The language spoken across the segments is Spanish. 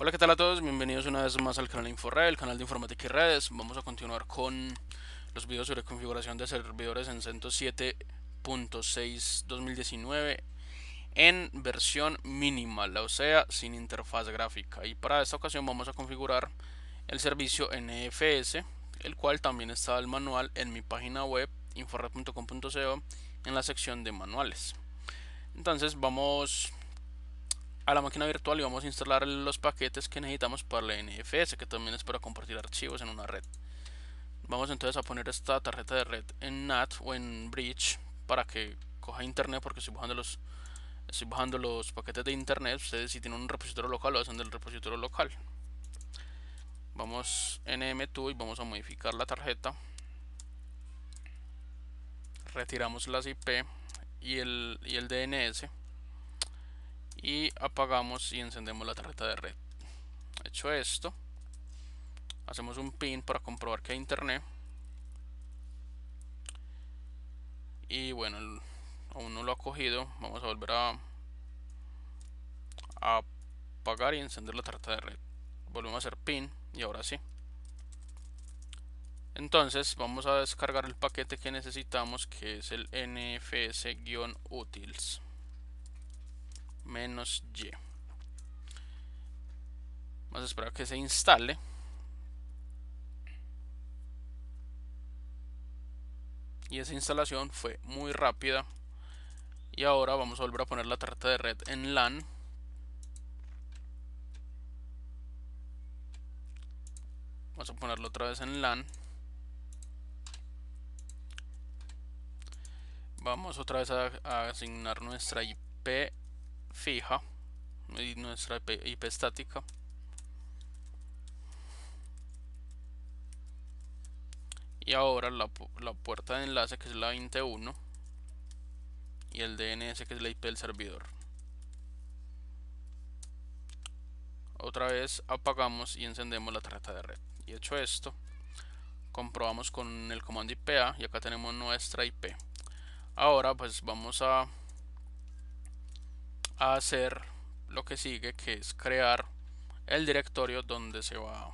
Hola, ¿qué tal a todos? Bienvenidos una vez más al canal InfoRed, el canal de informática y redes. Vamos a continuar con los videos sobre configuración de servidores en 7.6 2019 en versión mínima, o sea, sin interfaz gráfica. Y para esta ocasión vamos a configurar el servicio NFS, el cual también está el manual en mi página web inforred.com.co en la sección de manuales. Entonces vamos a la máquina virtual y vamos a instalar los paquetes que necesitamos para la NFS, que también es para compartir archivos en una red. Vamos entonces a poner esta tarjeta de red en NAT o en Bridge para que coja internet porque estoy bajando los, bajando los paquetes de internet. Ustedes si tienen un repositorio local lo hacen del repositorio local. Vamos nm2 y vamos a modificar la tarjeta. Retiramos las IP y el, y el DNS y apagamos y encendemos la tarjeta de red hecho esto hacemos un pin para comprobar que hay internet y bueno aún no lo ha cogido vamos a volver a, apagar y encender la tarjeta de red volvemos a hacer pin y ahora sí entonces vamos a descargar el paquete que necesitamos que es el nfs-utils menos y. Vamos a esperar que se instale. Y esa instalación fue muy rápida. Y ahora vamos a volver a poner la tarjeta de red en LAN. Vamos a ponerlo otra vez en LAN. Vamos otra vez a, a asignar nuestra IP fija nuestra IP, estática y ahora la, la, puerta de enlace que es la 21 y el DNS que es la IP del servidor otra vez apagamos y encendemos la tarjeta de red y hecho esto comprobamos con el comando IPA y acá tenemos nuestra IP ahora pues vamos a a hacer lo que sigue que es crear el directorio donde se va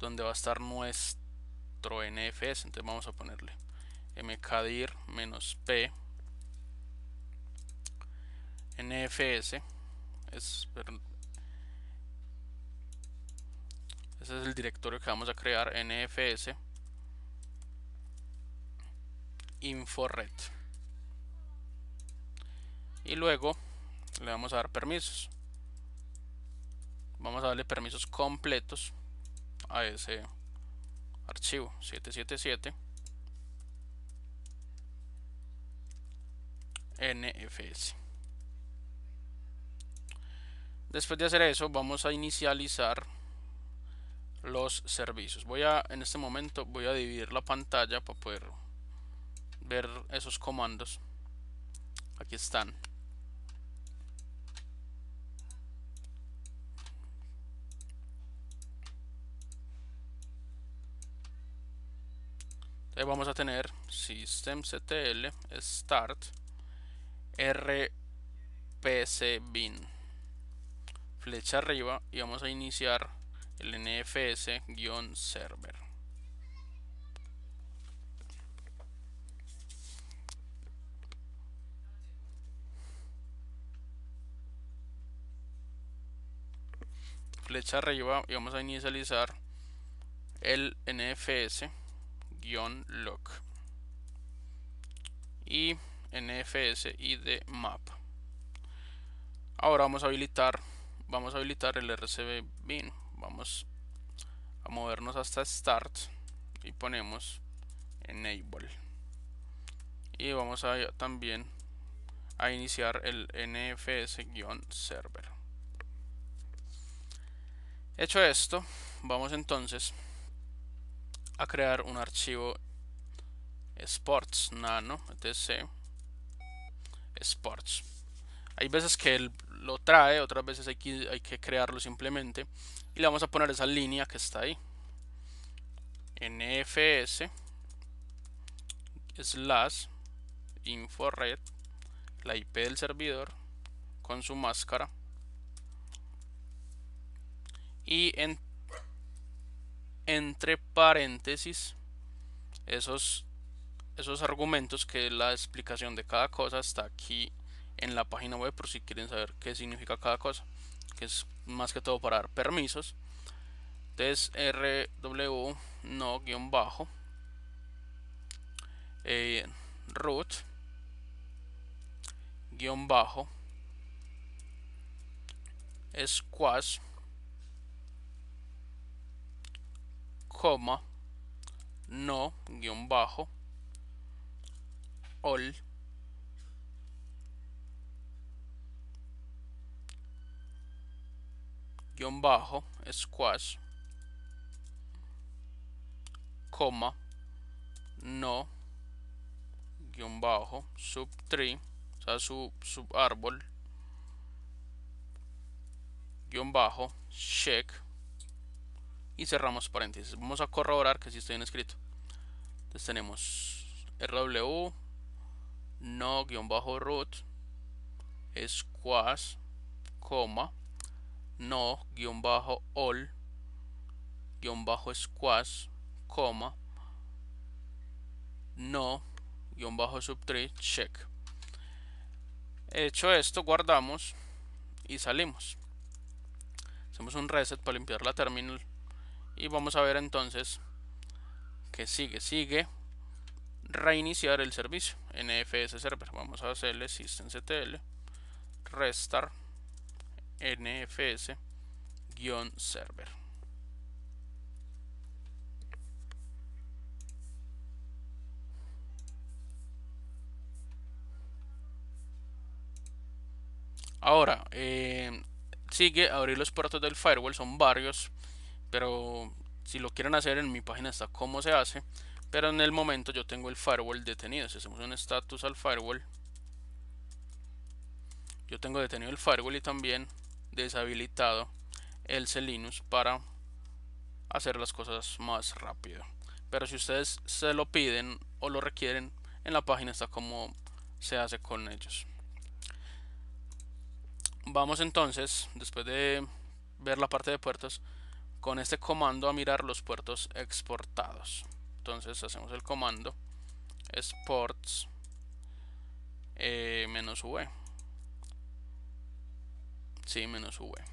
donde va a estar nuestro nfs entonces vamos a ponerle mkdir p nfs es, ese es el directorio que vamos a crear nfs inforet y luego le vamos a dar permisos vamos a darle permisos completos a ese archivo 777 nfs después de hacer eso vamos a inicializar los servicios voy a en este momento voy a dividir la pantalla para poder ver esos comandos aquí están vamos a tener systemctl start rpcbin flecha arriba y vamos a iniciar el nfs-server. flecha arriba y vamos a inicializar el nfs log y nfs id map ahora vamos a habilitar vamos a habilitar el rcb bin vamos a movernos hasta start y ponemos enable y vamos a también a iniciar el nfs-server hecho esto vamos entonces a crear un archivo sports nano etc sports hay veces que él lo trae otras veces hay que, hay que crearlo simplemente y le vamos a poner esa línea que está ahí nfs slash red la ip del servidor con su máscara y en entre paréntesis esos, esos argumentos que la explicación de cada cosa está aquí en la página web por si quieren saber qué significa cada cosa que es más que todo para dar permisos entonces rw no guión bajo eh, root guión bajo squash coma, no, guión bajo, all, guión bajo, squash, coma, no, guión bajo, subtree, o sea, sub, sub árbol, guión bajo, check, y cerramos paréntesis. Vamos a corroborar que sí estoy en escrito. Entonces tenemos rw no-root squash, coma, no-all squash, coma, no-subtree check. Hecho esto, guardamos y salimos. Hacemos un reset para limpiar la terminal y vamos a ver entonces que sigue, sigue reiniciar el servicio NFS server, vamos a hacerle systemctl restart nfs-server ahora eh, sigue abrir los puertos del firewall son varios pero si lo quieren hacer en mi página está cómo se hace pero en el momento yo tengo el firewall detenido si hacemos un status al firewall yo tengo detenido el firewall y también deshabilitado el Linux para hacer las cosas más rápido pero si ustedes se lo piden o lo requieren en la página está como se hace con ellos vamos entonces después de ver la parte de puertas con este comando a mirar los puertos exportados. Entonces hacemos el comando exports eh, menos v. E. Sí, menos v. E.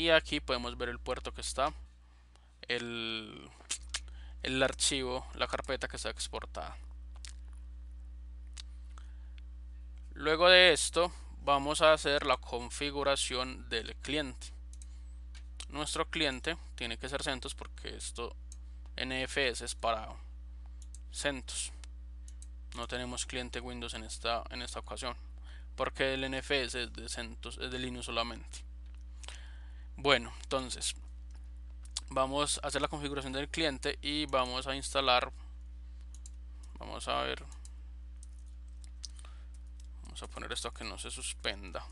Y aquí podemos ver el puerto que está, el, el archivo, la carpeta que está exportada. Luego de esto, vamos a hacer la configuración del cliente nuestro cliente tiene que ser CentOS porque esto NFS es para CentOS. No tenemos cliente Windows en esta, en esta ocasión porque el NFS es de CentOS, es de Linux solamente. Bueno, entonces vamos a hacer la configuración del cliente y vamos a instalar vamos a ver vamos a poner esto que no se suspenda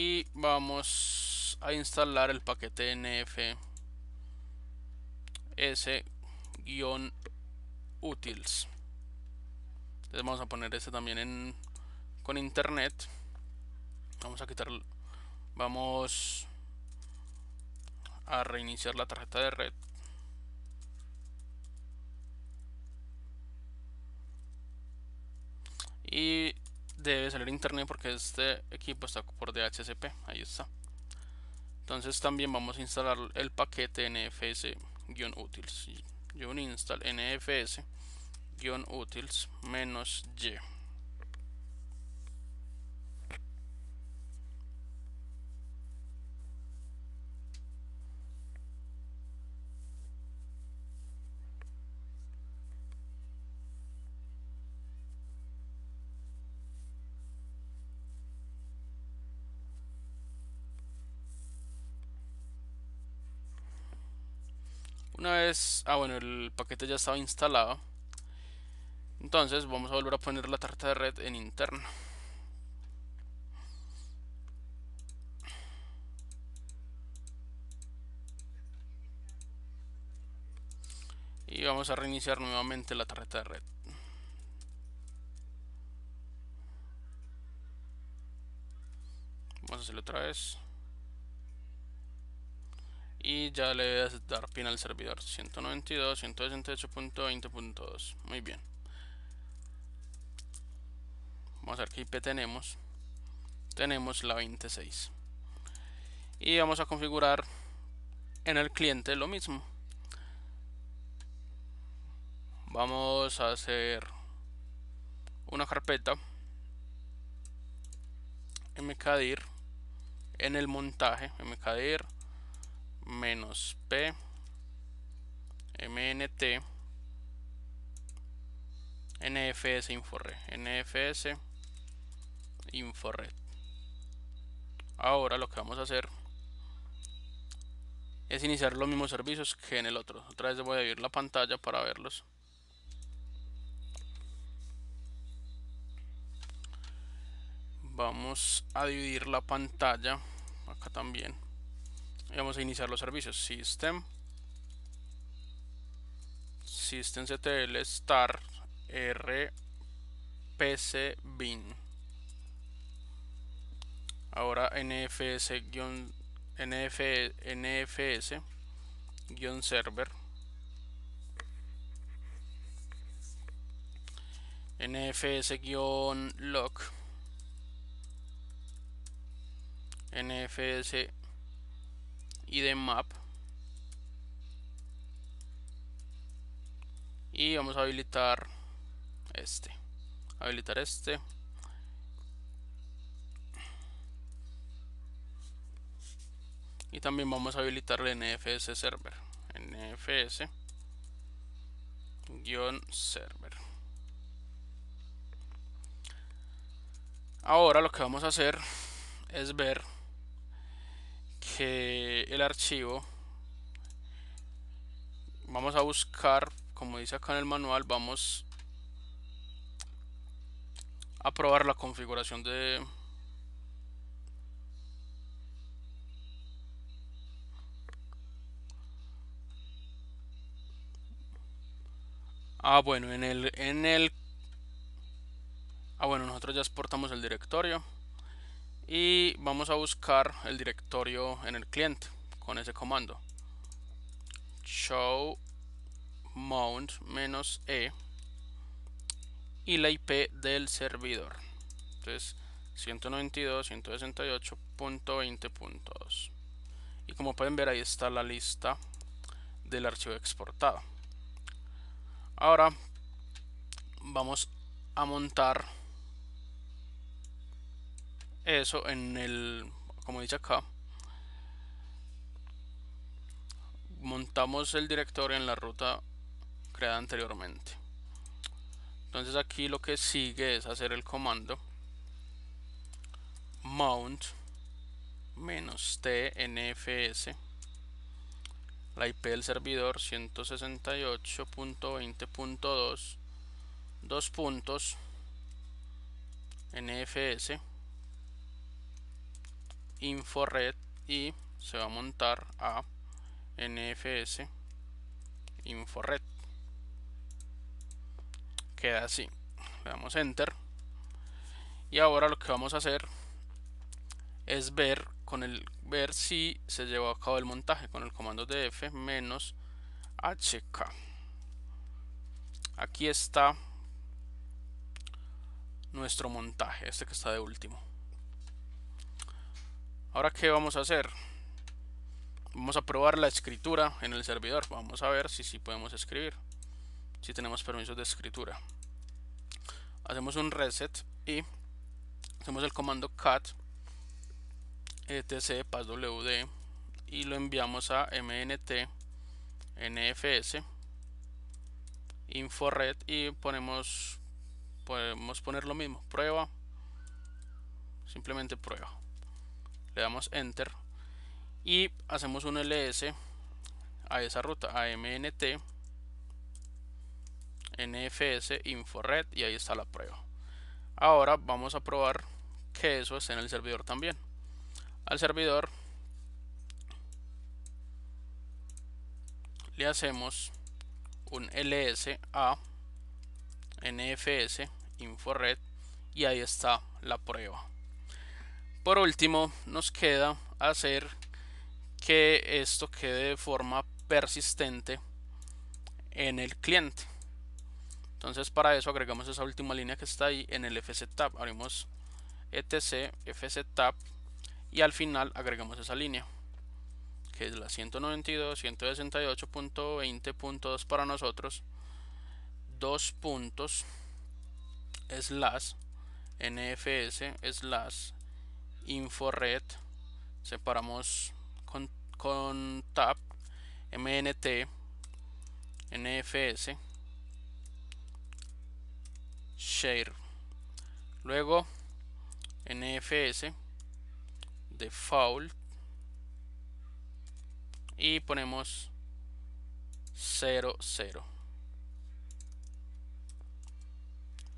y vamos a instalar el paquete nfs-utils entonces vamos a poner este también en con internet vamos a quitar vamos a reiniciar la tarjeta de red y debe salir internet porque este equipo está por DHCP, ahí está. Entonces también vamos a instalar el paquete nfs-utils. Yo un install nfs-utils-y Una vez, ah bueno, el paquete ya estaba instalado. Entonces vamos a volver a poner la tarjeta de red en interno. Y vamos a reiniciar nuevamente la tarjeta de red. Vamos a hacerlo otra vez y ya le voy a dar pin al servidor 192.168.20.2 muy bien vamos a ver qué IP tenemos tenemos la 26 y vamos a configurar en el cliente lo mismo vamos a hacer una carpeta mkdir en el montaje mkdir menos P MNT NFS red NFS Inforred Ahora lo que vamos a hacer es iniciar los mismos servicios que en el otro. Otra vez voy a abrir la pantalla para verlos. Vamos a dividir la pantalla acá también vamos a iniciar los servicios system systemctl star r pc bin ahora nfs nf, nfs server nfs log nfs y de map y vamos a habilitar este habilitar este y también vamos a habilitar el nfs server nfs guión server ahora lo que vamos a hacer es ver que el archivo vamos a buscar como dice acá en el manual vamos a probar la configuración de ah bueno en el en el ah bueno nosotros ya exportamos el directorio y vamos a buscar el directorio en el cliente con ese comando show mount e y la IP del servidor entonces 192.168.20.2 y como pueden ver ahí está la lista del archivo exportado ahora vamos a montar eso en el, como dice acá, montamos el directorio en la ruta creada anteriormente. Entonces aquí lo que sigue es hacer el comando mount -tnfs la IP del servidor 168.20.2 dos puntos nfs InfoRed y se va a montar a NFS InfoRed. Queda así. Le damos Enter. Y ahora lo que vamos a hacer es ver con el ver si se llevó a cabo el montaje con el comando df menos hk aquí está nuestro montaje este que está de último Ahora qué vamos a hacer? Vamos a probar la escritura en el servidor. Vamos a ver si si podemos escribir. Si tenemos permisos de escritura. Hacemos un reset y hacemos el comando cat etc eh, passwd y lo enviamos a mnt nfs red y ponemos podemos poner lo mismo prueba simplemente prueba le damos enter y hacemos un ls a esa ruta amnt nfs infored y ahí está la prueba ahora vamos a probar que eso esté en el servidor también al servidor le hacemos un ls a nfs infored y ahí está la prueba por último nos queda hacer que esto quede de forma persistente en el cliente entonces para eso agregamos esa última línea que está ahí en el tab abrimos etc tab y al final agregamos esa línea que es la 192.168.20.2 para nosotros dos puntos slash nfs slash InfoRed, separamos con, con tab, MNT, NFS, Share, luego NFS, Default, y ponemos 0, 0.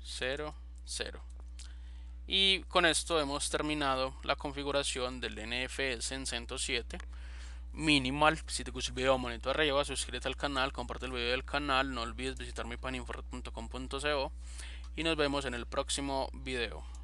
0, 0 y con esto hemos terminado la configuración del NFS en 107 minimal si te gustó el video manito arriba suscríbete al canal comparte el video del canal no olvides visitar mi paninfra.com.co y nos vemos en el próximo video